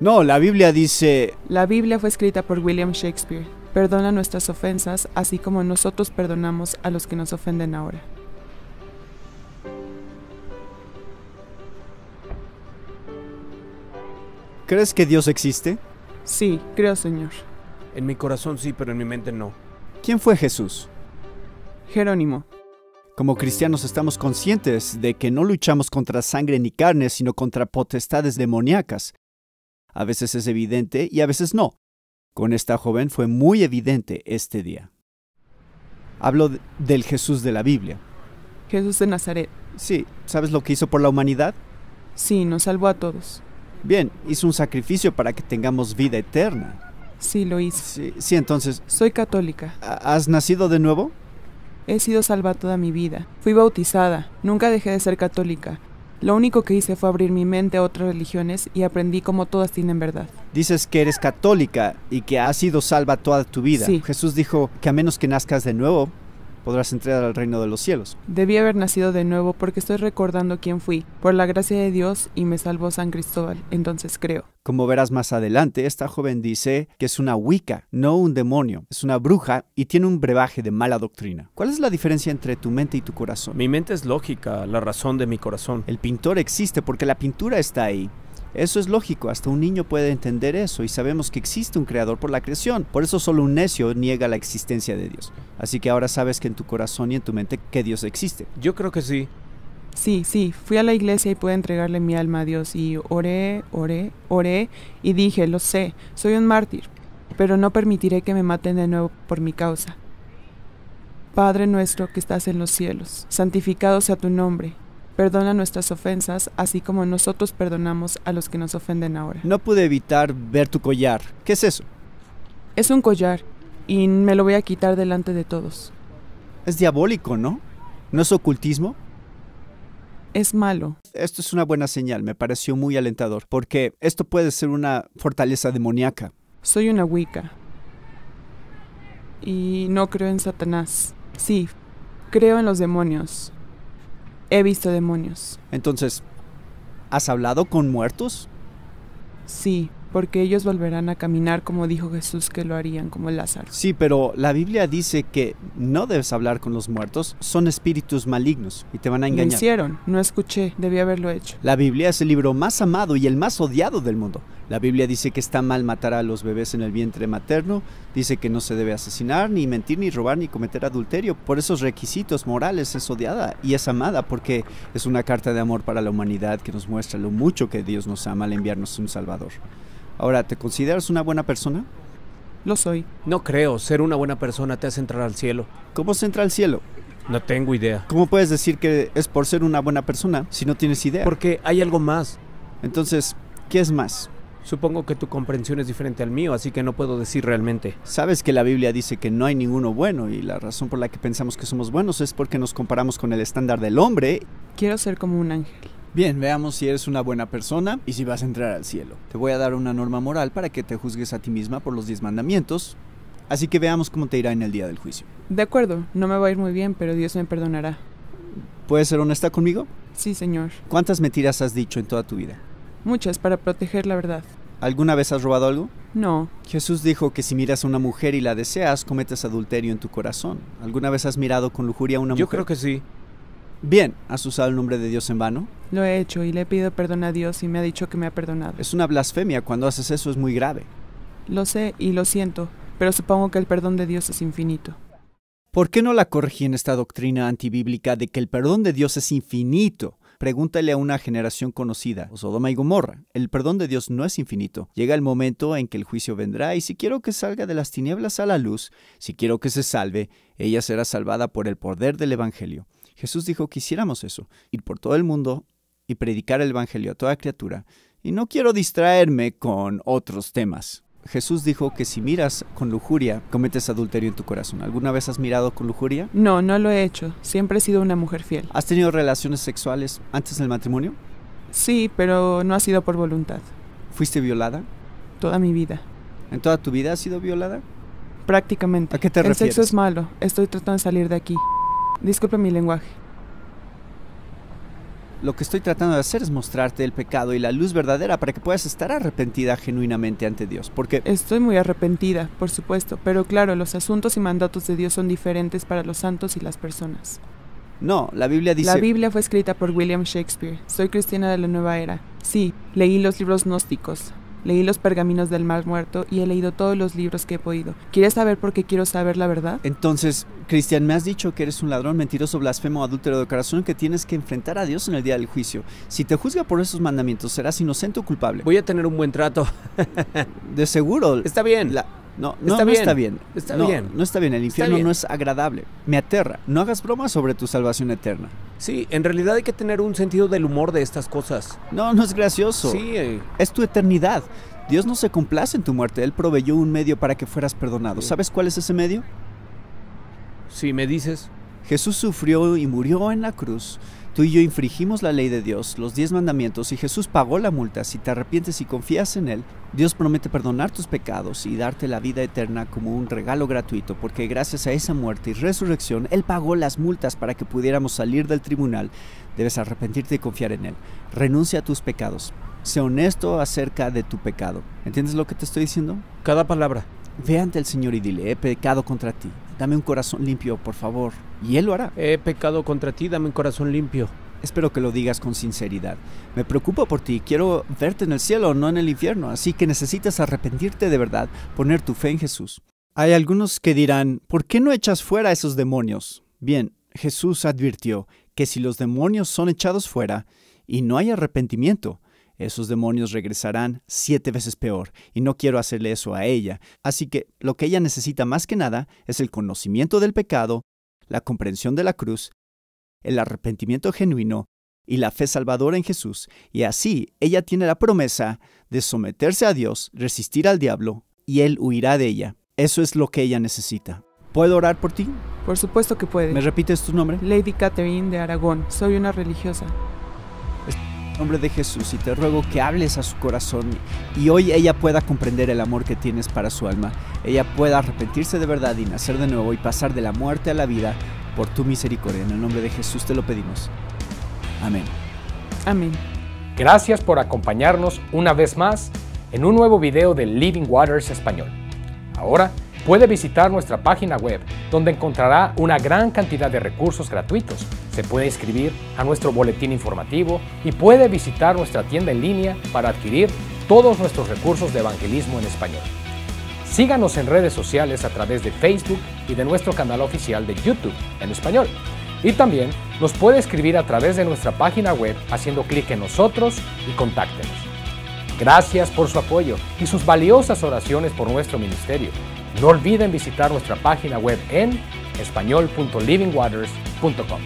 No, la Biblia dice... La Biblia fue escrita por William Shakespeare. Perdona nuestras ofensas, así como nosotros perdonamos a los que nos ofenden ahora. ¿Crees que Dios existe? Sí, creo, Señor. En mi corazón sí, pero en mi mente no. ¿Quién fue Jesús? Jerónimo. Como cristianos estamos conscientes de que no luchamos contra sangre ni carne, sino contra potestades demoníacas. A veces es evidente y a veces no. Con esta joven fue muy evidente este día. Hablo del Jesús de la Biblia. Jesús de Nazaret. Sí, ¿sabes lo que hizo por la humanidad? Sí, nos salvó a todos. Bien, hizo un sacrificio para que tengamos vida eterna. Sí, lo hice. Sí, sí entonces... Soy católica. ¿Has nacido de nuevo? He sido salva toda mi vida. Fui bautizada. Nunca dejé de ser católica. Lo único que hice fue abrir mi mente a otras religiones y aprendí cómo todas tienen verdad. Dices que eres católica y que has sido salva toda tu vida. Jesús dijo que a menos que nazcas de nuevo, podrás entrar al reino de los cielos. Debí haber nacido de nuevo porque estoy recordando quién fui, por la gracia de Dios y me salvó San Cristóbal, entonces creo. Como verás más adelante, esta joven dice que es una wicca, no un demonio, es una bruja y tiene un brebaje de mala doctrina. ¿Cuál es la diferencia entre tu mente y tu corazón? Mi mente es lógica, la razón de mi corazón. El pintor existe porque la pintura está ahí. Eso es lógico, hasta un niño puede entender eso y sabemos que existe un creador por la creación. Por eso solo un necio niega la existencia de Dios. Así que ahora sabes que en tu corazón y en tu mente que Dios existe. Yo creo que sí. Sí, sí, fui a la iglesia y pude entregarle mi alma a Dios y oré, oré, oré y dije, lo sé, soy un mártir, pero no permitiré que me maten de nuevo por mi causa. Padre nuestro que estás en los cielos, santificado sea tu nombre Perdona nuestras ofensas, así como nosotros perdonamos a los que nos ofenden ahora. No pude evitar ver tu collar. ¿Qué es eso? Es un collar, y me lo voy a quitar delante de todos. Es diabólico, ¿no? ¿No es ocultismo? Es malo. Esto es una buena señal, me pareció muy alentador, porque esto puede ser una fortaleza demoníaca. Soy una Wicca. Y no creo en Satanás. Sí, creo en los demonios, He visto demonios. Entonces, ¿has hablado con muertos? Sí, porque ellos volverán a caminar como dijo Jesús que lo harían, como Lázaro. Sí, pero la Biblia dice que no debes hablar con los muertos, son espíritus malignos y te van a engañar. Lo hicieron, no escuché, debí haberlo hecho. La Biblia es el libro más amado y el más odiado del mundo. La Biblia dice que está mal matar a los bebés en el vientre materno, dice que no se debe asesinar, ni mentir, ni robar, ni cometer adulterio. Por esos requisitos morales es odiada y es amada porque es una carta de amor para la humanidad que nos muestra lo mucho que Dios nos ama al enviarnos un Salvador. Ahora, ¿te consideras una buena persona? Lo soy. No creo. Ser una buena persona te hace entrar al cielo. ¿Cómo se entra al cielo? No tengo idea. ¿Cómo puedes decir que es por ser una buena persona si no tienes idea? Porque hay algo más. Entonces, ¿qué es más? Supongo que tu comprensión es diferente al mío, así que no puedo decir realmente. Sabes que la Biblia dice que no hay ninguno bueno y la razón por la que pensamos que somos buenos es porque nos comparamos con el estándar del hombre. Quiero ser como un ángel. Bien, veamos si eres una buena persona y si vas a entrar al cielo. Te voy a dar una norma moral para que te juzgues a ti misma por los diez mandamientos. Así que veamos cómo te irá en el día del juicio. De acuerdo, no me va a ir muy bien, pero Dios me perdonará. ¿Puedes ser honesta conmigo? Sí, señor. ¿Cuántas mentiras has dicho en toda tu vida? Muchas, para proteger la verdad. ¿Alguna vez has robado algo? No. Jesús dijo que si miras a una mujer y la deseas, cometes adulterio en tu corazón. ¿Alguna vez has mirado con lujuria a una mujer? Yo creo que sí. Bien, ¿has usado el nombre de Dios en vano? Lo he hecho y le pido perdón a Dios y me ha dicho que me ha perdonado. Es una blasfemia, cuando haces eso es muy grave. Lo sé y lo siento, pero supongo que el perdón de Dios es infinito. ¿Por qué no la corregí en esta doctrina antibíblica de que el perdón de Dios es infinito? Pregúntale a una generación conocida, Sodoma y Gomorra. El perdón de Dios no es infinito. Llega el momento en que el juicio vendrá y si quiero que salga de las tinieblas a la luz, si quiero que se salve, ella será salvada por el poder del Evangelio. Jesús dijo que hiciéramos eso, ir por todo el mundo y predicar el Evangelio a toda criatura. Y no quiero distraerme con otros temas. Jesús dijo que si miras con lujuria, cometes adulterio en tu corazón. ¿Alguna vez has mirado con lujuria? No, no lo he hecho. Siempre he sido una mujer fiel. ¿Has tenido relaciones sexuales antes del matrimonio? Sí, pero no ha sido por voluntad. ¿Fuiste violada? Toda mi vida. ¿En toda tu vida has sido violada? Prácticamente. ¿A qué te refieres? El sexo es malo. Estoy tratando de salir de aquí. Disculpe mi lenguaje. Lo que estoy tratando de hacer es mostrarte el pecado y la luz verdadera para que puedas estar arrepentida genuinamente ante Dios, porque... Estoy muy arrepentida, por supuesto, pero claro, los asuntos y mandatos de Dios son diferentes para los santos y las personas. No, la Biblia dice... La Biblia fue escrita por William Shakespeare. Soy cristiana de la nueva era. Sí, leí los libros gnósticos. Leí los pergaminos del mal muerto y he leído todos los libros que he podido. ¿Quieres saber por qué quiero saber la verdad? Entonces, Cristian, me has dicho que eres un ladrón, mentiroso, blasfemo, adúltero de corazón que tienes que enfrentar a Dios en el día del juicio. Si te juzga por esos mandamientos, serás inocente o culpable. Voy a tener un buen trato. de seguro. Está bien. No, no está, bien. está bien. no, está bien. El infierno no es agradable. Me aterra. No hagas bromas sobre tu salvación eterna. Sí, en realidad hay que tener un sentido del humor de estas cosas. No, no es gracioso. Sí. Eh. Es tu eternidad. Dios no se complace en tu muerte. Él proveyó un medio para que fueras perdonado. ¿Sabes cuál es ese medio? Si me dices. Jesús sufrió y murió en la cruz. Tú y yo infringimos la ley de Dios, los diez mandamientos, y Jesús pagó la multa. Si te arrepientes y confías en Él, Dios promete perdonar tus pecados y darte la vida eterna como un regalo gratuito, porque gracias a esa muerte y resurrección, Él pagó las multas para que pudiéramos salir del tribunal. Debes arrepentirte y confiar en Él. Renuncia a tus pecados. Sé honesto acerca de tu pecado. ¿Entiendes lo que te estoy diciendo? Cada palabra. Ve ante el Señor y dile, he pecado contra ti, dame un corazón limpio, por favor. Y Él lo hará. He pecado contra ti, dame un corazón limpio. Espero que lo digas con sinceridad. Me preocupo por ti, quiero verte en el cielo, no en el infierno, así que necesitas arrepentirte de verdad, poner tu fe en Jesús. Hay algunos que dirán, ¿por qué no echas fuera a esos demonios? Bien, Jesús advirtió que si los demonios son echados fuera y no hay arrepentimiento, esos demonios regresarán siete veces peor, y no quiero hacerle eso a ella. Así que lo que ella necesita más que nada es el conocimiento del pecado, la comprensión de la cruz, el arrepentimiento genuino y la fe salvadora en Jesús, y así ella tiene la promesa de someterse a Dios, resistir al diablo, y él huirá de ella. Eso es lo que ella necesita. ¿Puedo orar por ti? Por supuesto que puede. ¿Me repites tu nombre? Lady Catherine de Aragón. Soy una religiosa nombre de Jesús y te ruego que hables a su corazón y hoy ella pueda comprender el amor que tienes para su alma. Ella pueda arrepentirse de verdad y nacer de nuevo y pasar de la muerte a la vida por tu misericordia. En el nombre de Jesús te lo pedimos. Amén. Amén. Gracias por acompañarnos una vez más en un nuevo video de Living Waters Español. Ahora puede visitar nuestra página web donde encontrará una gran cantidad de recursos gratuitos se puede inscribir a nuestro boletín informativo y puede visitar nuestra tienda en línea para adquirir todos nuestros recursos de evangelismo en español. Síganos en redes sociales a través de Facebook y de nuestro canal oficial de YouTube en español. Y también nos puede escribir a través de nuestra página web haciendo clic en nosotros y contáctenos. Gracias por su apoyo y sus valiosas oraciones por nuestro ministerio. No olviden visitar nuestra página web en español.livingwaters.com.